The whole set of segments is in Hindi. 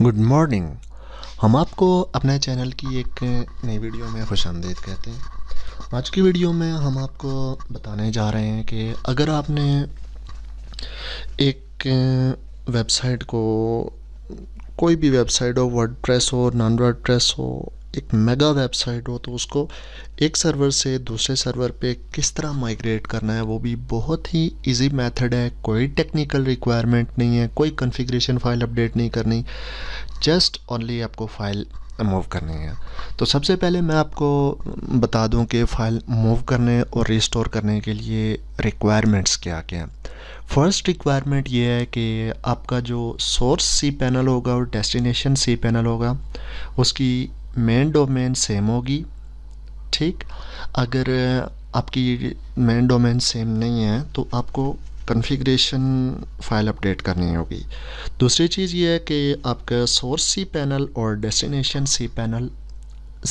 गुड मॉर्निंग हम आपको अपने चैनल की एक नई वीडियो में खुश आमदीद कहते हैं आज की वीडियो में हम आपको बताने जा रहे हैं कि अगर आपने एक वेबसाइट को कोई भी वेबसाइट हो वर्ड हो नॉन वर्ड हो एक मेगा वेबसाइट हो तो उसको एक सर्वर से दूसरे सर्वर पे किस तरह माइग्रेट करना है वो भी बहुत ही इजी मेथड है कोई टेक्निकल रिक्वायरमेंट नहीं है कोई कॉन्फ़िगरेशन फाइल अपडेट नहीं करनी जस्ट ओनली आपको फाइल मूव करनी है तो सबसे पहले मैं आपको बता दूं कि फ़ाइल मूव करने और रिस्टोर करने के लिए रिक्वायरमेंट्स क्या क्या हैं फर्स्ट रिक्वायरमेंट ये है कि आपका जो सोर्स सी पैनल होगा और डेस्टिनेशन सी पैनल होगा उसकी मेन डोमेन सेम होगी ठीक अगर आपकी मेन डोमेन सेम नहीं है तो आपको कॉन्फ़िगरेशन फ़ाइल अपडेट करनी होगी दूसरी चीज़ ये है कि आपका सोर्स सी पैनल और डेस्टिनेशन सी पैनल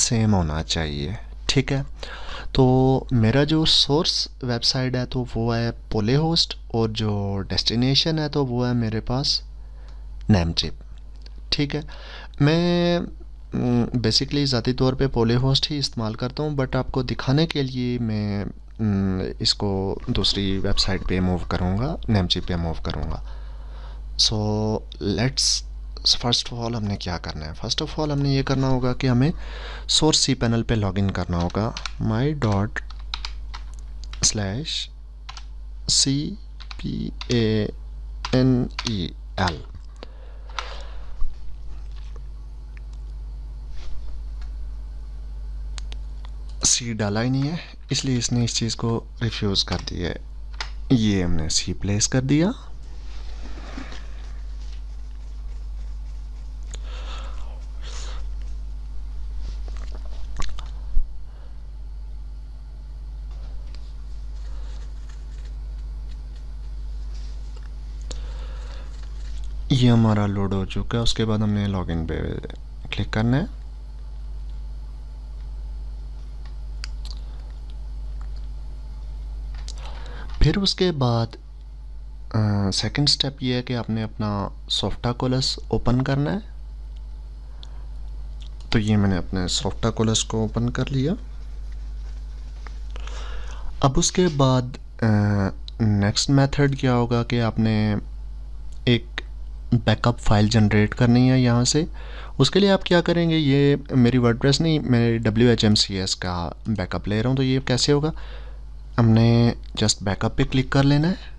सेम होना चाहिए ठीक है तो मेरा जो सोर्स वेबसाइट है तो वो है पोले होस्ट और जो डेस्टिनेशन है तो वो है मेरे पास नैमचिप ठीक है मैं बेसिकली हम्म, ज़ाती तौर पे पोले होस्ट ही इस्तेमाल करता हूँ बट आपको दिखाने के लिए मैं हम्म, इसको दूसरी वेबसाइट पे मूव करूँगा नेमची पे मूव करूँगा so let's first of all हमने क्या करना है फर्स्ट ऑफ ऑल हमने ये करना होगा कि हमें सोर्स सी पैनल पे लॉगिन करना होगा my dot slash C P A N E L C डाला ही नहीं है इसलिए इसने इस चीज़ को रिफ्यूज़ कर दिया है ये हमने सी प्लेस कर दिया ये हमारा लोड हो चुका है उसके बाद हमने लॉगिन पे क्लिक करना है फिर उसके बाद सेकंड स्टेप ये है कि आपने अपना सॉफ्टा कोलस ओपन करना है तो ये मैंने अपने सॉफ्टा कोलस को ओपन कर लिया अब उसके बाद नेक्स्ट मेथड क्या होगा कि आपने एक बैकअप फाइल जनरेट करनी है यहाँ से उसके लिए आप क्या करेंगे ये मेरी वर्डप्रेस नहीं मेरे W H M C S का बैकअप ले रहा हूँ तो ये कैसे होगा हमने जस्ट बैकअप पे क्लिक कर लेना है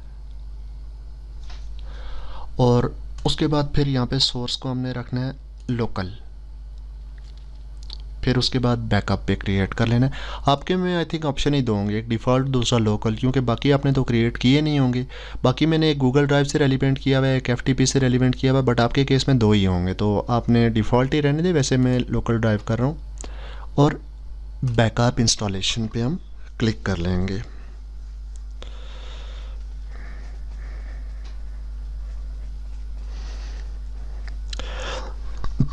और उसके बाद फिर यहाँ पे सोर्स को हमने रखना है लोकल फिर उसके बाद बैकअप पे क्रिएट कर लेना है आपके में आई थिंक ऑप्शन ही दो होंगे एक डिफ़ॉल्ट दूसरा लोकल क्योंकि बाकी आपने तो क्रिएट किए नहीं होंगे बाकी मैंने एक गूगल ड्राइव से रेलिवेंट किया हुआ है एक एफ से रेलिवेंट किया हुआ बट आपके केस में दो ही होंगे तो आपने डिफ़ॉल्ट ही रहने दें वैसे मैं लोकल ड्राइव कर रहा हूँ और बैकअप इंस्टॉलेशन पे हम क्लिक कर लेंगे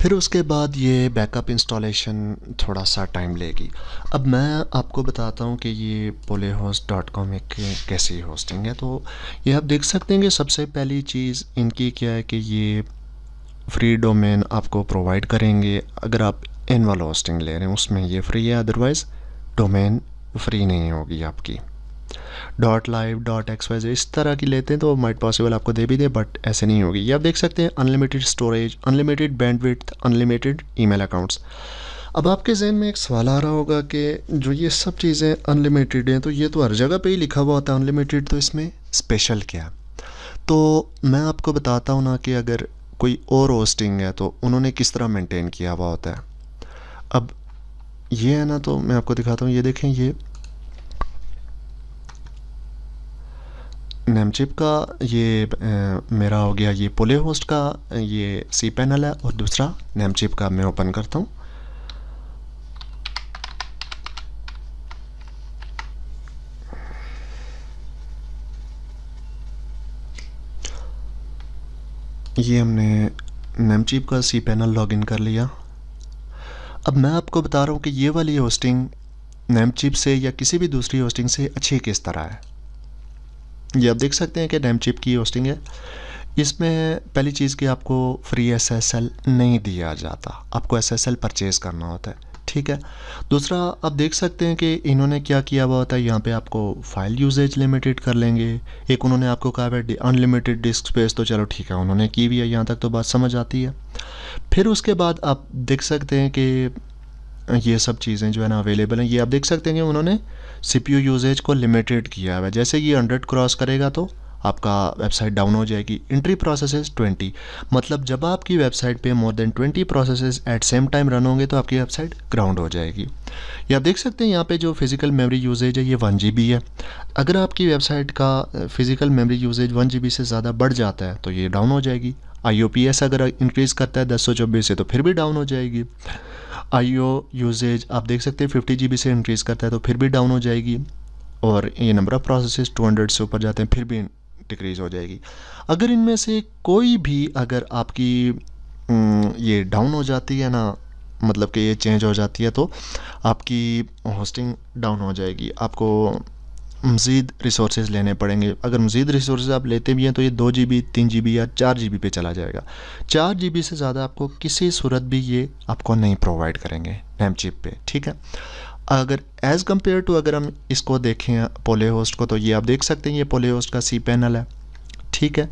फिर उसके बाद ये बैकअप इंस्टॉलेशन थोड़ा सा टाइम लेगी अब मैं आपको बताता हूँ कि ये पोले होस्ट डॉट कॉम एक कैसी होस्टिंग है तो ये आप देख सकते हैं कि सबसे पहली चीज़ इनकी क्या है कि ये फ्री डोमेन आपको प्रोवाइड करेंगे अगर आप एनअल होस्टिंग ले रहे हैं उसमें ये फ्री है अदरवाइज़ डोमेन फ्री नहीं होगी आपकी dot live dot x wise इस तरह की लेते हैं तो माइट पॉसिबल आपको दे भी दे बट ऐसे नहीं होगी ये आप देख सकते हैं unlimited storage unlimited with unlimited email accounts अब आपके जहन में एक सवाल आ रहा होगा कि जो ये सब चीज़ें अनलिमिटेड हैं तो ये तो हर जगह पे ही लिखा हुआ होता है अनलिमिटेड तो इसमें स्पेशल क्या तो मैं आपको बताता हूँ ना कि अगर कोई और होस्टिंग है तो उन्होंने किस तरह मेंटेन किया हुआ होता है अब ये है ना तो मैं आपको दिखाता हूँ ये देखें ये नेमचिप का ये ए, मेरा हो गया ये पोले होस्ट का ये सी पैनल है और दूसरा नैमचिप का मैं ओपन करता हूँ ये हमने नेमचिप का सी पैनल लॉगिन कर लिया अब मैं आपको बता रहा हूँ कि ये वाली होस्टिंग नेमचिप से या किसी भी दूसरी होस्टिंग से अच्छी किस तरह है ये आप देख सकते हैं कि डैम चिप की होस्टिंग है इसमें पहली चीज़ कि आपको फ्री एसएसएल नहीं दिया जाता आपको एसएसएल परचेज़ करना होता है ठीक है दूसरा आप देख सकते हैं कि इन्होंने क्या किया हुआ होता है यहाँ पे आपको फाइल यूजेज लिमिटेड कर लेंगे एक उन्होंने आपको कहा है अनलिमिटेड डिस्क स्पेस तो चलो ठीक है उन्होंने की भी है यहाँ तक तो बात समझ आती है फिर उसके बाद आप देख सकते हैं कि ये सब चीज़ें जो है ना अवेलेबल हैं ये आप देख सकते हैं कि उन्होंने सी यूजेज को लिमिटेड किया हुआ है जैसे ये हंड्रेड क्रॉस करेगा तो आपका वेबसाइट डाउन हो जाएगी इंट्री प्रोसेसेस 20 मतलब जब आपकी वेबसाइट पे more than 20 processes at same time run होंगे तो आपकी वेबसाइट ग्राउंड हो जाएगी या देख सकते हैं यहाँ पे जो फिज़िकल मेमोरी यूजेज है ये वन जी है अगर आपकी वेबसाइट का physical memory usage one G से ज़्यादा बढ़ जाता है तो ये डाउन हो जाएगी आई अगर इंक्रीज़ करता है दस से तो फिर भी डाउन हो जाएगी आई यूजेज आप देख सकते हैं फिफ्टी जी से इंक्रीज़ करता है तो फिर भी डाउन हो जाएगी और ये नंबर ऑफ़ प्रोसेसेस 200 से ऊपर जाते हैं फिर भी डिक्रीज़ हो जाएगी अगर इनमें से कोई भी अगर आपकी ये डाउन हो जाती है ना मतलब कि ये चेंज हो जाती है तो आपकी होस्टिंग डाउन हो जाएगी आपको मज़ीद रिसोर्स लेने पड़ेंगे अगर मज़ीद रिसोर्स आप लेते भी हैं तो ये दो जी बी तीन जी बी या चार जी बी पे चला जाएगा चार जी बी से ज़्यादा आपको किसी सूरत भी ये आपको नहीं प्रोवाइड करेंगे नैम चिप पर ठीक है अगर एज़ कम्पेयर टू अगर हम इसको देखें पोले होस्ट को तो ये आप देख सकते हैं ये पोले होस्ट का सी पैनल है ठीक है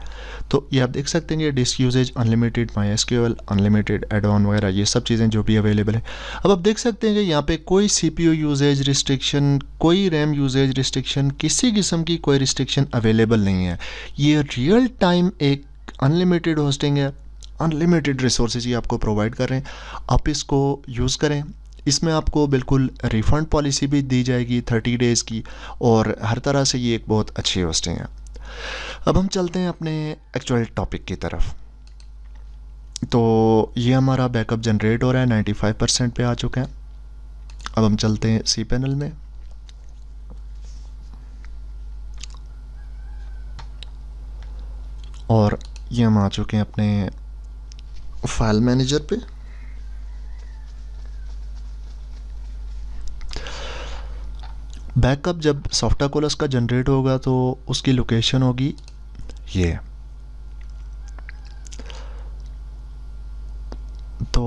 तो ये आप देख सकते हैं ये disk usage unlimited my S unlimited add वगैरह ये सब चीज़ें जो भी अवेलेबल है अब आप देख सकते हैं कि यहाँ पे कोई सी पी यूजेज रिस्ट्रिक्शन कोई रैम यूजेज रिस्ट्रिक्शन किसी किस्म की कोई रिस्ट्रिक्शन अवेलेबल नहीं है ये रियल टाइम एक अनलिमिटेड होस्टिंग है अनलिमिटेड रिसोर्सेज ये आपको प्रोवाइड कर रहे हैं आप इसको यूज़ करें इसमें आपको बिल्कुल रिफ़ंड पॉलिसी भी दी जाएगी थर्टी डेज़ की और हर तरह से ये एक बहुत अच्छी होस्टिंग है अब हम चलते हैं अपने एक्चुअल टॉपिक की तरफ तो ये हमारा बैकअप जनरेट हो रहा है 95 परसेंट पर आ चुका है अब हम चलते हैं सी पैनल में और ये हम आ चुके हैं अपने फाइल मैनेजर पे बैकअप जब कोलस का जनरेट होगा तो उसकी लोकेशन होगी ये तो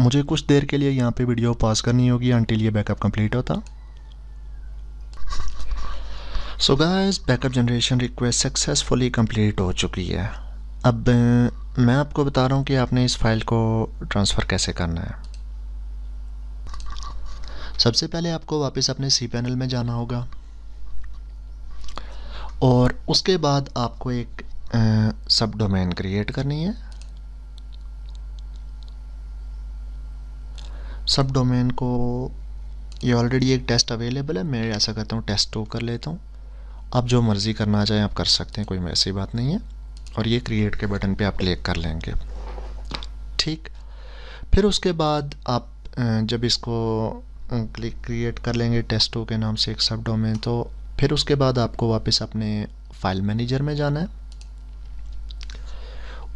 मुझे कुछ देर के लिए यहाँ पे वीडियो पास करनी होगी अंटिल ये बैकअप कंप्लीट होता so guys backup generation request successfully complete हो चुकी है अब मैं आपको बता रहा हूँ कि आपने इस फाइल को ट्रांसफ़र कैसे करना है सबसे पहले आपको वापस अपने सी पैनल में जाना होगा और उसके बाद आपको एक सब डोमेन क्रिएट करनी है सब डोमेन को ये ऑलरेडी एक टेस्ट अवेलेबल है मैं ऐसा करता हूँ टेस्ट टू कर लेता हूँ आप जो मर्ज़ी करना चाहें आप कर सकते हैं कोई ऐसी बात नहीं है और ये क्रिएट के बटन पे आप क्लिक कर लेंगे ठीक फिर उसके बाद आप जब इसको क्लिक क्रिएट कर लेंगे टेस्टो के नाम से एक सब डोमेन तो फिर उसके बाद आपको वापस अपने फाइल मैनेजर में जाना है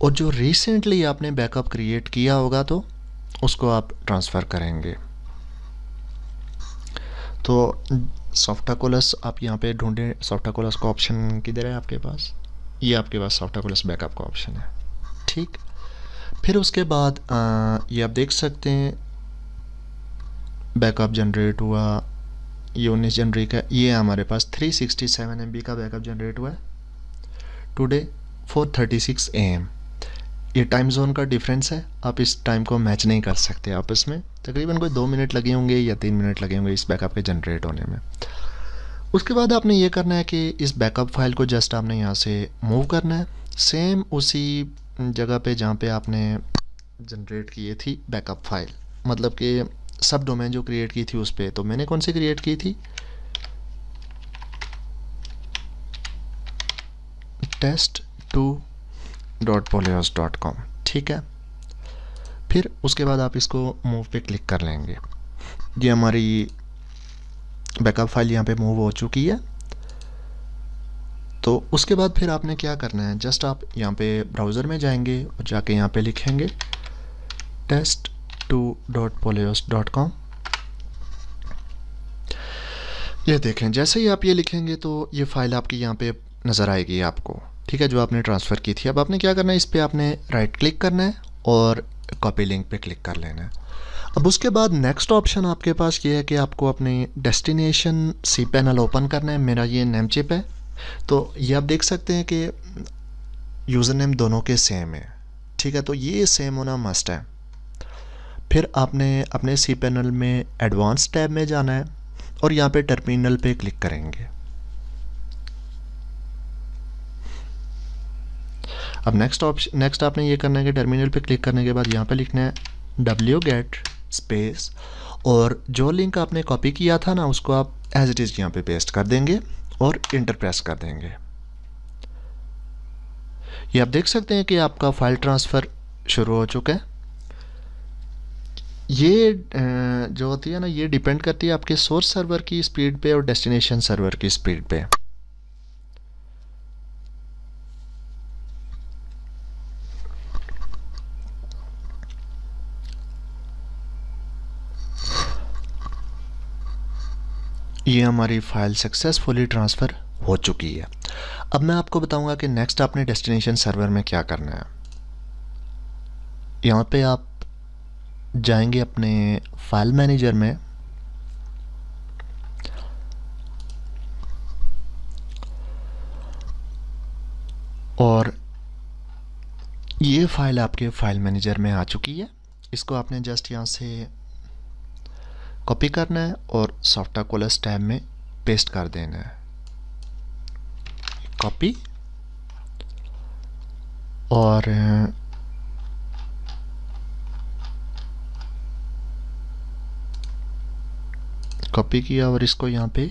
और जो रिसेंटली आपने बैकअप क्रिएट किया होगा तो उसको आप ट्रांसफ़र करेंगे तो सॉफ्टाकोलस आप यहाँ पे ढूंढें सॉफ्टाकोलस का ऑप्शन किधर है आपके पास ये आपके पास सॉफ्टाकोलस बैकअप का ऑप्शन है ठीक फिर उसके बाद आ, ये आप देख सकते हैं बैकअप जनरेट हुआ ये उन्नीस जनवरी का ये हमारे पास 367 सिक्सटी का बैकअप जनरेट हुआ है टुडे 4:36 एम ये टाइम जोन का डिफरेंस है आप इस टाइम को मैच नहीं कर सकते आपस में तकरीबन कोई दो मिनट लगे होंगे या तीन मिनट लगे होंगे इस बैकअप के जनरेट होने में उसके बाद आपने ये करना है कि इस बैकअप फाइल को जस्ट आपने यहाँ से मूव करना है सेम उसी जगह पे जहाँ पे आपने जनरेट किए थी बैकअप फाइल मतलब कि सब डोमेन जो क्रिएट की थी उस पर तो मैंने कौन सी क्रिएट की थी test two dot polios dot com ठीक है फिर उसके बाद आप इसको मूव पे क्लिक कर लेंगे ये हमारी बैकअप फाइल यहाँ पे मूव हो चुकी है तो उसके बाद फिर आपने क्या करना है जस्ट आप यहाँ पे ब्राउज़र में जाएंगे और जाके यहाँ पे लिखेंगे टेस्ट to.polyos.com ये देखें जैसे ही आप ये लिखेंगे तो ये फाइल आपकी यहाँ पे नज़र आएगी आपको ठीक है जो आपने ट्रांसफ़र की थी अब आपने क्या करना है इस पर आपने राइट क्लिक करना है और कॉपी लिंक पे क्लिक कर लेना है अब उसके बाद नेक्स्ट ऑप्शन आपके पास ये है कि आपको अपनी डेस्टिनेशन सी पैनल ओपन करना है मेरा ये नेम चिप है तो ये आप देख सकते हैं कि यूज़र नेम दोनों के सेम है ठीक है तो ये सेम होना मस्ट है फिर आपने अपने सी पैनल में एडवांस टैब में जाना है और यहाँ पे टर्मिनल पे क्लिक करेंगे अब नेक्स्ट ऑप्शन नेक्स्ट आपने ये करना है कि टर्मिनल पे क्लिक करने के बाद यहाँ पे लिखना है डब्ल्यू गेट स्पेस और जो लिंक आपने कॉपी किया था ना उसको आप एज इट इज़ यहाँ पे पेस्ट कर देंगे और इंटर प्रेस कर देंगे ये आप देख सकते हैं कि आपका फाइल ट्रांसफ़र शुरू हो चुका है ये जो होती है ना ये डिपेंड करती है आपके सोर्स सर्वर की स्पीड पे और डेस्टिनेशन सर्वर की स्पीड पे ये हमारी फाइल सक्सेसफुली ट्रांसफ़र हो चुकी है अब मैं आपको बताऊंगा कि नेक्स्ट आपने डेस्टिनेशन सर्वर में क्या करना है यहाँ पे आप जाएंगे अपने फाइल मैनेजर में और ये फाइल आपके फाइल मैनेजर में आ चुकी है इसको आपने जस्ट यहाँ से कॉपी करना है और सॉफ्टवेयर कोलस टैब में पेस्ट कर देना है कॉपी और कॉपी किया और इसको यहाँ पे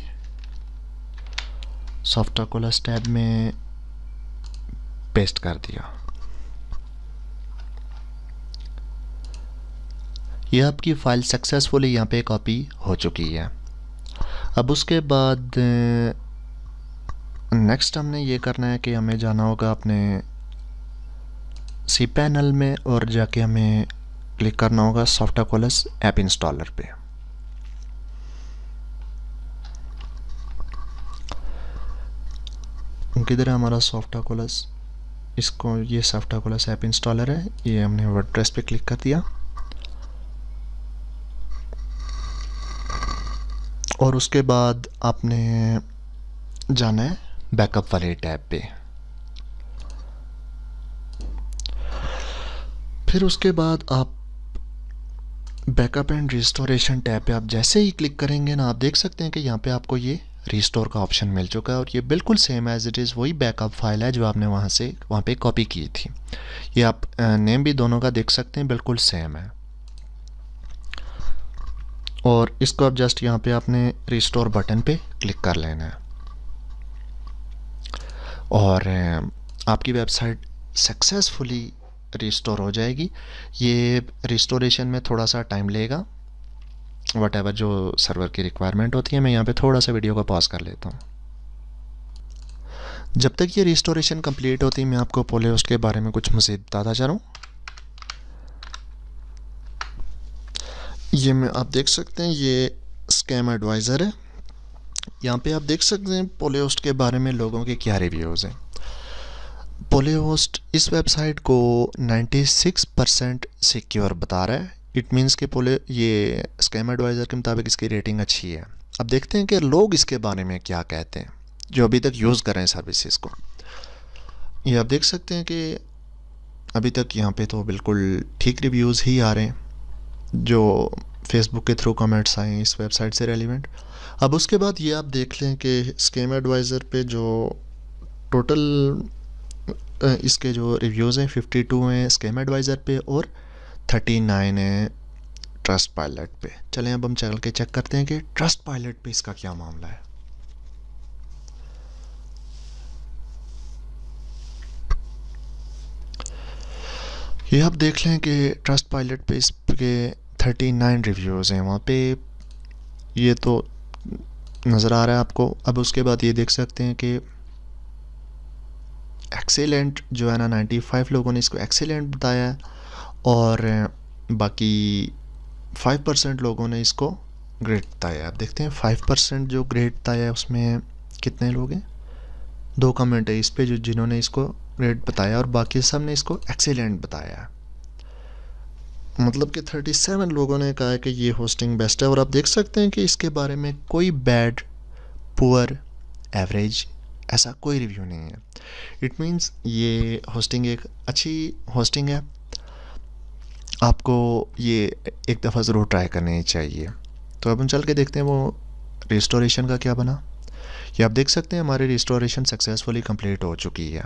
सॉफ्ट कोलस टैब में पेस्ट कर दिया यह आपकी फ़ाइल सक्सेसफुली यहाँ पे कॉपी हो चुकी है अब उसके बाद नेक्स्ट हमने ये करना है कि हमें जाना होगा अपने सी पैनल में और जाके हमें क्लिक करना होगा सॉफ्ट कोलस ऐप इंस्टॉलर पे किधर है हमारा सॉफ्ट सॉफ्टाकोलस इसको ये सॉफ्ट सॉफ्टाकोलस ऐप इंस्टॉलर है ये हमने वर्डप्रेस पे क्लिक कर दिया और उसके बाद आपने जाना है बैकअप वाले टैब पे फिर उसके बाद आप बैकअप एंड रिस्टोरेशन टैब पे आप जैसे ही क्लिक करेंगे ना आप देख सकते हैं कि यहाँ पे आपको ये रिस्टोर का ऑप्शन मिल चुका है और ये बिल्कुल सेम एज इट इज़ वही बैकअप फाइल है जो आपने वहाँ से वहाँ पे कॉपी की थी ये आप नेम भी दोनों का देख सकते हैं बिल्कुल सेम है और इसको आप जस्ट यहाँ पे आपने रिस्टोर बटन पे क्लिक कर लेना है और आपकी वेबसाइट सक्सेसफुली रिस्टोर हो जाएगी ये रिस्टोरेशन में थोड़ा सा टाइम लेगा वट जो सर्वर की रिक्वायरमेंट होती है मैं यहाँ पे थोड़ा सा वीडियो को पॉज कर लेता हूँ जब तक ये रिस्टोरेशन कंप्लीट होती है मैं आपको पोले होस्ट के बारे में कुछ मज़ीद बताता चाहूँ ये मैं आप देख सकते हैं ये स्कैम एडवाइज़र है यहाँ पे आप देख सकते हैं पोले होस्ट के बारे में लोगों के क्या रिव्यूज़ हैं पोले होस्ट इस वेबसाइट को 96 परसेंट सिक्योर बता रहा है इट मीन्स के पोले ये स्कैम एडवाइज़र के मुताबिक इसकी रेटिंग अच्छी है अब देखते हैं कि लोग इसके बारे में क्या कहते हैं जो अभी तक यूज़ कर रहे हैं सर्विसेज को ये आप देख सकते हैं कि अभी तक यहाँ पे तो बिल्कुल ठीक रिव्यूज़ ही आ रहे हैं जो फेसबुक के थ्रू कमेंट्स आए हैं इस वेबसाइट से रेलिवेंट अब उसके बाद ये आप देख लें कि स्केम एडवाइज़र पे जो टोटल इसके जो रिव्यूज़ हैं 52 हैं स्केम एडवाइज़र पे और थर्टी नाइन है ट्रस्ट पायलट पे चलें अब हम चल के चेक करते हैं कि ट्रस्ट पायलट पे इसका क्या मामला है ये आप देख लें कि ट्रस्ट पायलट पे इसके थर्टी नाइन रिव्यूज़ हैं वहाँ पे ये तो नज़र आ रहा है आपको अब उसके बाद ये देख सकते हैं कि एक्सेलेंट जो है ना नाइन्टी फाइव लोगों ने इसको एक्सेलेंट बताया है और बाकी फाइव परसेंट लोगों ने इसको ग्रेड बताया अब देखते हैं फाइव परसेंट जो ग्रेड बताया उसमें कितने लोग हैं दो कमेंट है इस पर जो जिन्होंने इसको ग्रेड बताया और बाकी सब ने इसको एक्सीलेंट बताया मतलब कि थर्टी सेवन लोगों ने कहा कि ये होस्टिंग बेस्ट है और आप देख सकते हैं कि इसके बारे में कोई बैड पुअर एवरेज ऐसा कोई रिव्यू नहीं है इट मीन्स ये होस्टिंग एक अच्छी होस्टिंग है आपको ये एक दफ़ा ज़रूर ट्राई करनी चाहिए तो अब हम चल के देखते हैं वो रिस्टोरेशन का क्या बना ये आप देख सकते हैं हमारी रिस्टोरेशन सक्सेसफुली कंप्लीट हो चुकी है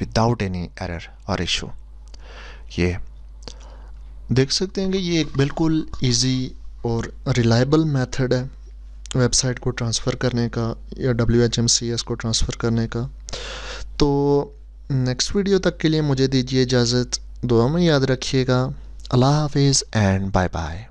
विदाउट एनी एरर और इशू ये देख सकते हैं कि ये एक बिल्कुल इजी और रिलायबल मेथड है वेबसाइट को ट्रांसफ़र करने का या W H M C S को ट्रांसफ़र करने का तो नेक्स्ट वीडियो तक के लिए मुझे दीजिए इजाज़त दुआ में याद रखिएगा Allah Hafiz and bye bye.